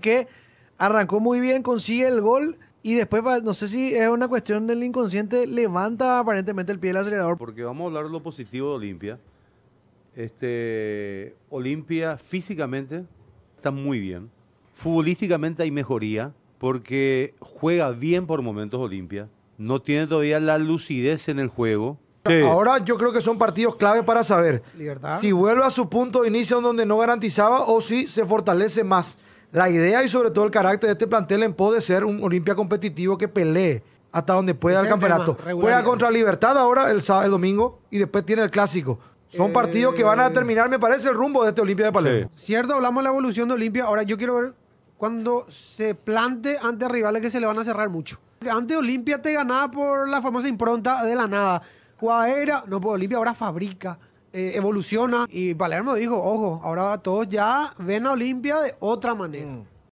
que arrancó muy bien, consigue el gol y después, no sé si es una cuestión del inconsciente, levanta aparentemente el pie del acelerador. Porque vamos a hablar de lo positivo de Olimpia. Este, Olimpia físicamente está muy bien. Futbolísticamente hay mejoría porque juega bien por momentos Olimpia. No tiene todavía la lucidez en el juego. Ahora yo creo que son partidos clave para saber si vuelve a su punto de inicio donde no garantizaba o si se fortalece más la idea y sobre todo el carácter de este plantel en pos de ser un Olimpia competitivo que pelee hasta donde pueda el, campeonato. Juega contra Libertad ahora el, el domingo y después tiene el clásico. Son eh, partidos que van a determinar, me parece, el rumbo de este Olimpia de Palermo. Cierto, hablamos de la evolución de Olimpia. Ahora yo quiero ver cuando se plante ante rivales que se le van a cerrar mucho. Ante Olimpia te ganaba por la famosa impronta de la nada. Jugadera, no, pues Olimpia ahora fabrica. Eh, evoluciona. Y Palermo dijo, ojo, ahora todos ya ven a Olimpia de otra manera. Mm.